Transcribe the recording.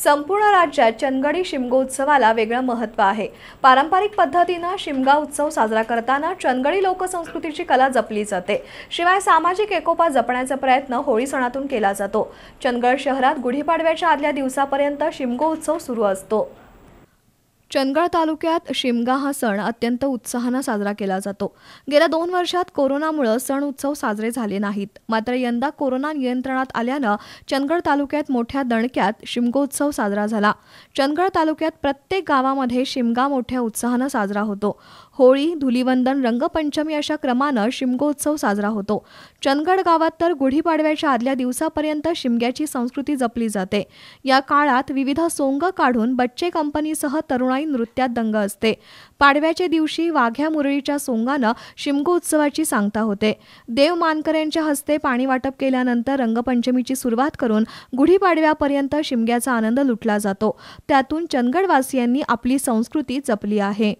संपूर्ण राज्यात शिमगो उत्सवाला वेगळं महत्त्व आहे पारंपरिक पद्धतीनं शिमगा उत्सव साजरा करताना चंदगडी लोकसंस्कृतीची कला जपली जाते शिवाय सामाजिक एकोपा जपण्याचा प्रयत्न होळी सणातून केला जातो चंदगड शहरात गुढीपाडव्याच्या आदल्या दिवसापर्यंत शिमगो उत्सव सुरू असतो चंदगड तालुक्यात शिमगा हा सण अत्यंत उत्साहानं साजरा केला जातो गेल्या दोन वर्षात कोरोनामुळे सण उत्सव साजरे झाले नाहीत मात्र यंदा कोरोना नियंत्रणात आल्यानं चंदगड तालुक्यात मोठ्या दणक्यात शिमगोत्सव साजरा झाला चंदगड तालुक्यात प्रत्येक गावामध्ये शिमगा मोठ्या उत्साहानं साजरा होतो होळी धुलिवंदन रंगपंचमी अशा क्रमानं शिमगोत्सव साजरा होतो चंदगड गावात तर गुढीपाडव्याच्या आदल्या दिवसापर्यंत शिमग्याची संस्कृती जपली जाते या काळात विविध सोंग काढून बच्चे कंपनीसह तरुणाई नृत्यात दंग असते पाडव्याच्या दिवशी वाघ्या मुरळीच्या सोंगानं शिमगो उत्सवाची सांगता होते देव मानकऱ्यांच्या हस्ते पाणी वाटप केल्यानंतर रंगपंचमीची सुरुवात करून गुढीपाडव्यापर्यंत शिमग्याचा आनंद लुटला जातो त्यातून चंदगडवासियांनी आपली संस्कृती जपली आहे